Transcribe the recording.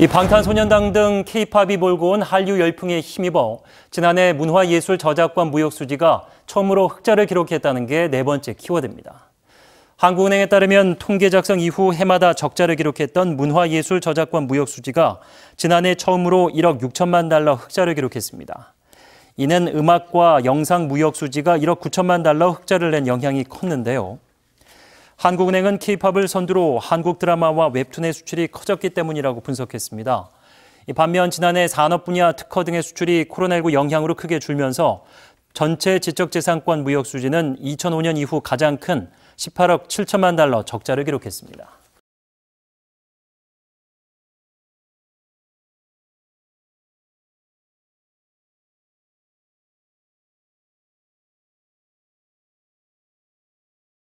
이 방탄소년단 등 케이팝이 몰고 온 한류 열풍에 힘입어 지난해 문화예술 저작권 무역 수지가 처음으로 흑자를 기록했다는 게 네 번째 키워드입니다. 한국은행에 따르면 통계 작성 이후 해마다 적자를 기록했던 문화예술 저작권 무역 수지가 지난해 처음으로 1억 6천만 달러 흑자를 기록했습니다. 이는 음악과 영상 무역 수지가 1억 9천만 달러 흑자를 낸 영향이 컸는데요. 한국은행은 케이팝을 선두로 한국 드라마와 웹툰의 수출이 커졌기 때문이라고 분석했습니다. 반면 지난해 산업 분야 특허 등의 수출이 코로나19 영향으로 크게 줄면서 전체 지적재산권 무역 수지는 2005년 이후 가장 큰 18억 7천만 달러 적자를 기록했습니다.